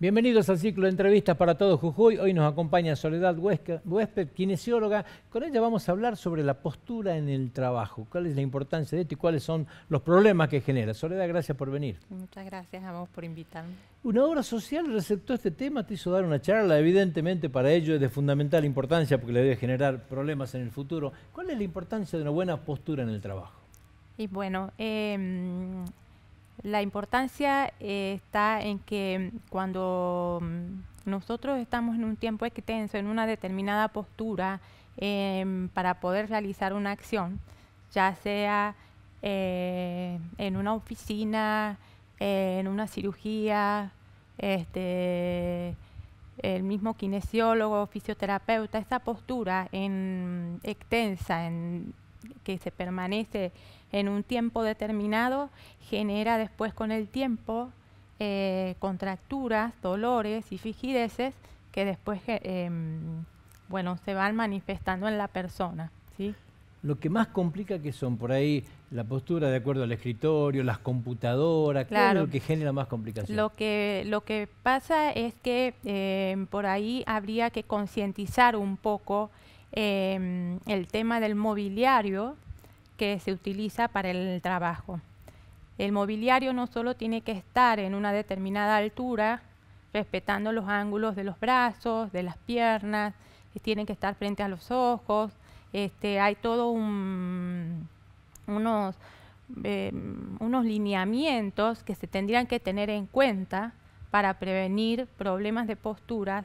Bienvenidos al ciclo de entrevistas para todo Jujuy. Hoy nos acompaña Soledad Huésped, kinesióloga. Con ella vamos a hablar sobre la postura en el trabajo, cuál es la importancia de esto y cuáles son los problemas que genera. Soledad, gracias por venir. Muchas gracias a vos por invitarme. Una obra social receptó este tema, te hizo dar una charla, evidentemente para ello es de fundamental importancia porque le debe generar problemas en el futuro. ¿Cuál es la importancia de una buena postura en el trabajo? Y bueno, em, la importancia eh, está en que mm, cuando mm, nosotros estamos en un tiempo extenso, en una determinada postura, em, para poder realizar una acción, ya sea eh, en una oficina, eh, en una cirugía, este, el mismo kinesiólogo, fisioterapeuta, esta postura en mm, extensa, en, que se permanece en un tiempo determinado genera después con el tiempo eh, contracturas, dolores y fijideces que después eh, em, bueno, se van manifestando en la persona. ¿sí? Lo que más complica que son por ahí la postura de acuerdo al escritorio, las computadoras, claro, lo que genera más complicación? Lo que, lo que pasa es que em, por ahí habría que concientizar un poco em, el tema del mobiliario, que se utiliza para el trabajo. El mobiliario no solo tiene que estar en una determinada altura, respetando los ángulos de los brazos, de las piernas, tienen que estar frente a los ojos, este, hay todo unos, em, unos lineamientos que se tendrían que tener en cuenta para prevenir problemas de posturas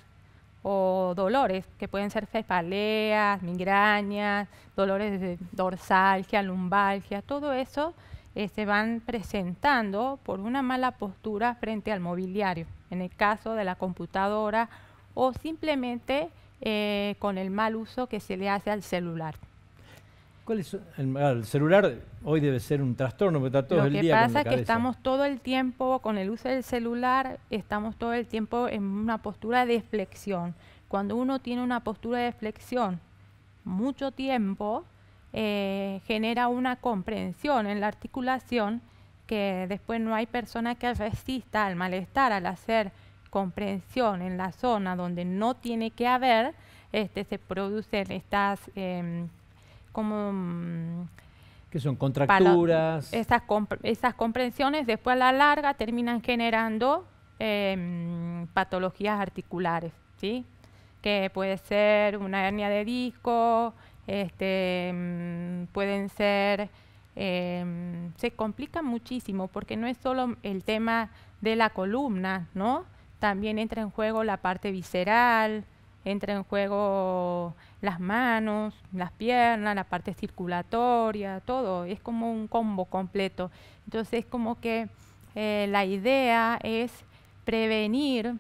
o dolores que pueden ser cefaleas, migrañas, dolores de dorsalgia, lumbalgia, todo eso se este, van presentando por una mala postura frente al mobiliario, en el caso de la computadora o simplemente eh, con el mal uso que se le hace al celular. ¿Cuál es ah, el, celular hoy debe ser un trastorno, pero está todo el día. Lo que pasa es que estamos todo el tiempo con el uso del celular, estamos todo el tiempo en una postura de flexión. Cuando uno tiene una postura de flexión mucho tiempo, eh, genera una comprensión en la articulación que después no hay persona que resista al malestar, al hacer comprensión en la zona donde no tiene que haber, este, se producen estas em, como... Mm, que son contracturas. Esas, comprensiones después a la larga terminan generando em, patologías articulares, ¿sí? Que puede ser una hernia de disco, este, em, pueden ser... Em, se complica muchísimo porque no es solo el tema de la columna, ¿no? También entra en juego la parte visceral, entra en juego las manos, las piernas, la parte circulatoria, todo. Es como un combo completo. Entonces, como que eh, la idea es prevenir,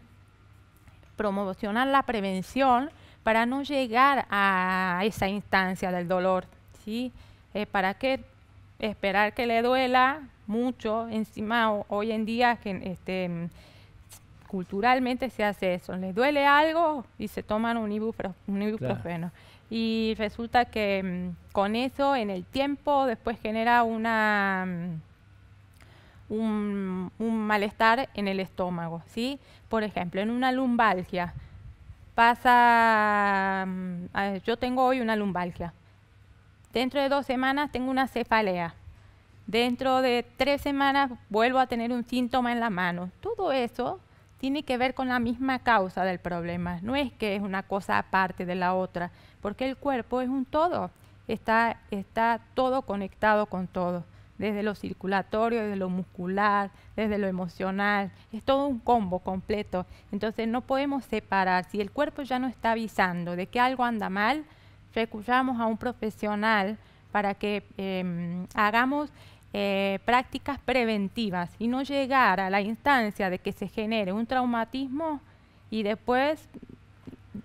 promocionar la prevención para no llegar a esa instancia del dolor, ¿sí? Eh, ¿Para qué esperar que le duela mucho? Encima, hoy en día, que este, culturalmente se hace eso. Le duele algo y se toman un, ibuprofeno. Y resulta que mm, con eso, en el tiempo, después genera una... Mm, un, malestar en el estómago, ¿sí? Por ejemplo, en una lumbalgia, pasa, mm, yo tengo hoy una lumbalgia, dentro de dos semanas tengo una cefalea, dentro de tres semanas vuelvo a tener un síntoma en la mano. Todo eso tiene que ver con la misma causa del problema, no es que es una cosa aparte de la otra, porque el cuerpo es un todo, está, está todo conectado con todo, desde lo circulatorio, desde lo muscular, desde lo emocional, es todo un combo completo, entonces no podemos separar, si el cuerpo ya no está avisando de que algo anda mal, recurramos a un profesional para que em, hagamos eh, prácticas preventivas y no llegar a la instancia de que se genere un traumatismo y después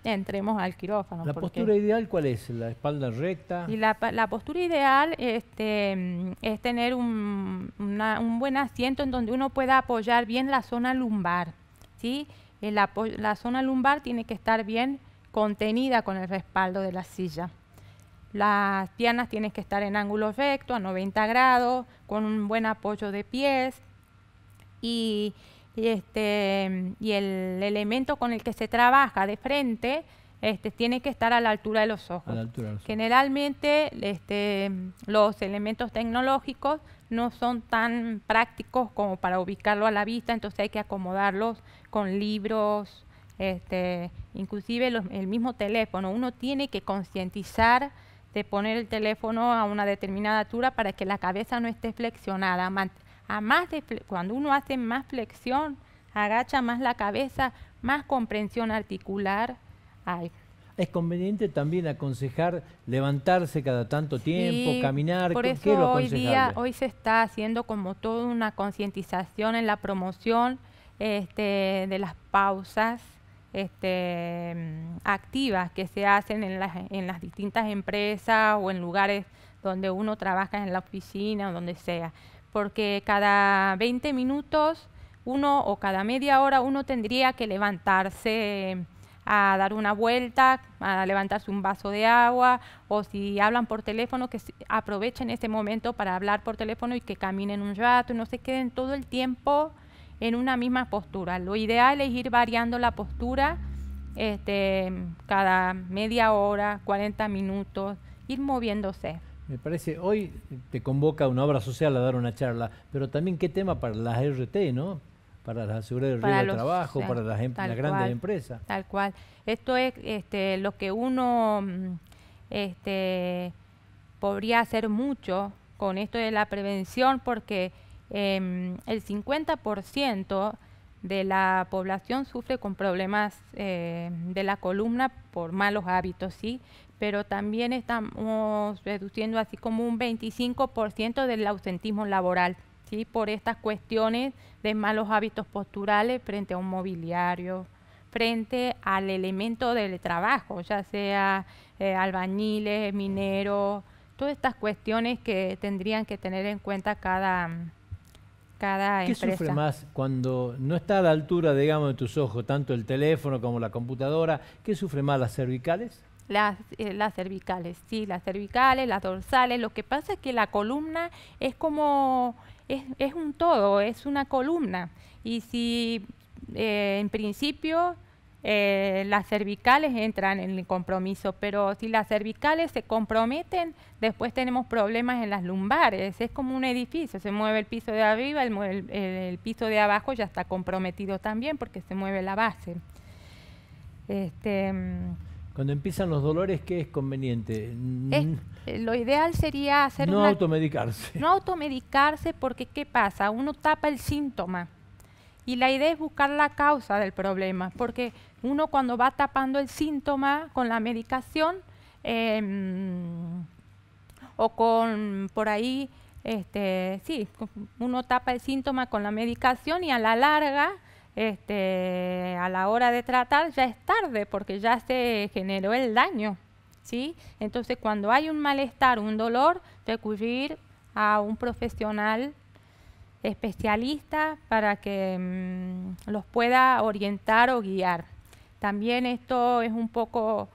entremos al quirófano. ¿La postura ideal cuál es? ¿La espalda recta? Y la, postura ideal este, es tener un, buen asiento en donde uno pueda apoyar bien la zona lumbar. ¿sí? la zona lumbar tiene que estar bien contenida con el respaldo de la silla. Las piernas tienen que estar en ángulo recto, a 90 grados, con un buen apoyo de pies. Este, y, el elemento con el que se trabaja de frente este, tiene que estar a la altura de los ojos. Generalmente este, los elementos tecnológicos no son tan prácticos como para ubicarlo a la vista, entonces hay que acomodarlos con libros, este, inclusive el mismo teléfono. Uno tiene que concientizar de poner el teléfono a una determinada altura para que la cabeza no esté flexionada. A más cuando uno hace más flexión, agacha más la cabeza, más comprensión articular hay. Es conveniente también aconsejar levantarse cada tanto tiempo, caminar. Por eso hoy día, hoy se está haciendo como toda una concientización en la promoción este, de las pausas, este, mm, activas que se hacen en las, distintas empresas o en lugares donde uno trabaja en la oficina o donde sea. Porque cada 20 minutos uno o cada media hora uno tendría que levantarse mm, a dar una vuelta, a levantarse un vaso de agua, o si hablan por teléfono, que aprovechen ese momento para hablar por teléfono y que caminen un rato, y no se queden todo el tiempo en una misma postura. Lo ideal es ir variando la postura este, cada media hora, 40 minutos, ir moviéndose. Me parece, hoy te convoca una obra social a dar una charla, pero también qué tema para las RT, ¿no? Para las seguridad de trabajo, para las, em-, grandes empresas. Tal cual. Esto es este, lo que uno mm, este, podría hacer mucho con esto de la prevención, porque Em, el 50% de la población sufre con problemas em, de la columna por malos hábitos, ¿sí? Pero también estamos reduciendo así como un 25% del ausentismo laboral, ¿sí? Por estas cuestiones de malos hábitos posturales frente a un mobiliario, frente al elemento del trabajo, ya sea eh, albañiles, mineros, todas estas cuestiones que tendrían que tener en cuenta cada ¿Qué sufre más cuando no está a la altura, digamos, de tus ojos, tanto el teléfono como la computadora? ¿Qué sufre más, las cervicales? Las, eh, las cervicales, sí, las cervicales, las dorsales. Lo que pasa es que la columna es como, es, un todo, es una columna. Y si eh, en principio eh, las cervicales entran en el compromiso, pero si las cervicales se comprometen, después tenemos problemas en las lumbares. Es como un edificio, se mueve el piso de arriba, el, piso de abajo ya está comprometido también porque se mueve la base. Este, mm, cuando empiezan los dolores, ¿qué es conveniente? Mm. Eh, lo ideal sería hacer... No automedicarse. No automedicarse porque ¿qué pasa? Uno tapa el síntoma. Y la idea es buscar la causa del problema, porque uno cuando va tapando el síntoma con la medicación em, o con por ahí, este, sí, uno tapa el síntoma con la medicación y a la larga, este, a la hora de tratar ya es tarde porque ya se generó el daño. ¿sí? Entonces, cuando hay un malestar, un dolor, recurrir a un profesional especialista para que mm, los pueda orientar o guiar. También esto es un poco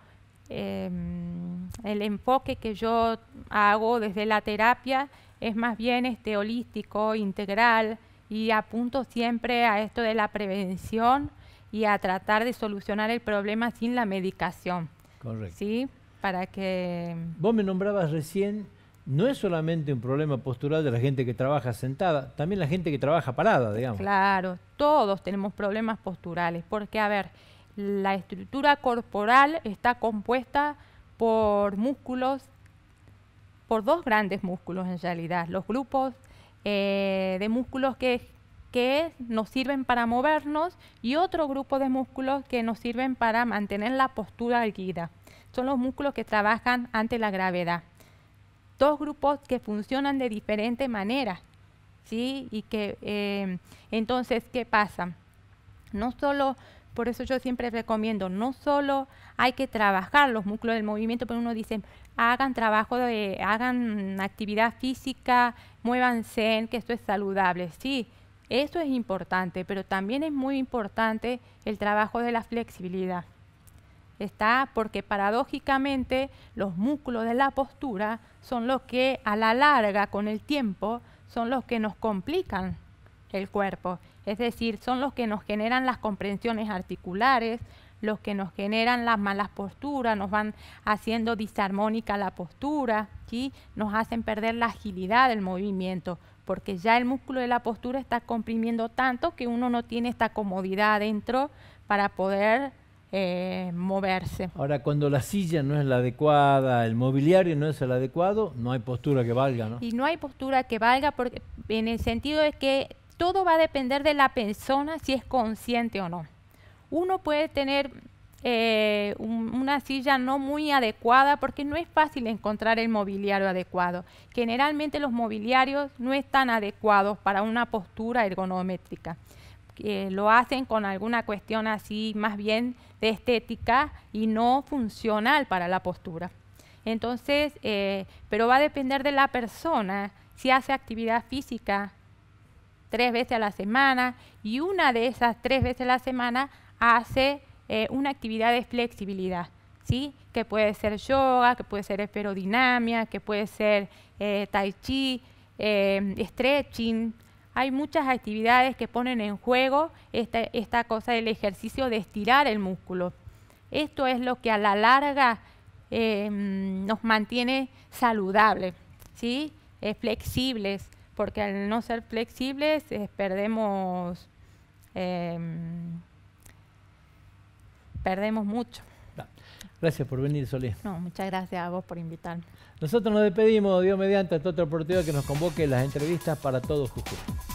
em, el enfoque que yo hago desde la terapia, es más bien este holístico, integral y apunto siempre a esto de la prevención y a tratar de solucionar el problema sin la medicación. Correcto. ¿Sí? Para que... Vos me nombrabas recién no es solamente un problema postural de la gente que trabaja sentada, también la gente que trabaja parada, digamos. Claro, todos tenemos problemas posturales, porque, a ver, la estructura corporal está compuesta por músculos, por dos grandes músculos en realidad, los grupos eh, de músculos que, que nos sirven para movernos y otro grupo de músculos que nos sirven para mantener la postura erguida. Son los músculos que trabajan ante la gravedad dos grupos que funcionan de diferente manera, ¿sí? Y que eh, entonces, ¿qué pasa? No solo, por eso yo siempre recomiendo, no solo hay que trabajar los músculos del movimiento, pero uno dice, hagan trabajo, de, hagan actividad física, muévanse, que esto es saludable, sí. Eso es importante, pero también es muy importante el trabajo de la flexibilidad está porque paradójicamente los músculos de la postura son los que a la larga, con el tiempo, son los que nos complican el cuerpo. Es decir, son los que nos generan las comprensiones articulares, los que nos generan las malas posturas, nos van haciendo disarmónica la postura, y nos hacen perder la agilidad del movimiento, porque ya el músculo de la postura está comprimiendo tanto que uno no tiene esta comodidad adentro para poder eh, moverse. Ahora, cuando la silla no es la adecuada, el mobiliario no es el adecuado, no hay postura que valga, ¿no? Y no hay postura que valga porque en el sentido de que todo va a depender de la persona si es consciente o no. Uno puede tener eh, una silla no muy adecuada porque no es fácil encontrar el mobiliario adecuado. Generalmente los mobiliarios no están adecuados para una postura ergonométrica lo hacen con alguna cuestión así más bien de estética y no funcional para la postura. Entonces, eh, pero va a depender de la persona si hace actividad física tres veces a la semana y una de esas tres veces a la semana hace eh, una actividad de flexibilidad, ¿sí? que puede ser yoga, que puede ser esperodinamia, que puede ser eh, tai chi, stretching, hay muchas actividades que ponen en juego esta, cosa del ejercicio de estirar el músculo. Esto es lo que a la larga em, nos mantiene saludables, ¿sí? Es flexibles, porque al no ser flexibles eh, em, perdemos mucho. Gracias por venir, Solé. muchas gracias a vos por invitarme. Nosotros nos despedimos, Dios mediante, hasta otra oportunidad que nos convoque las entrevistas para todos Jujuy.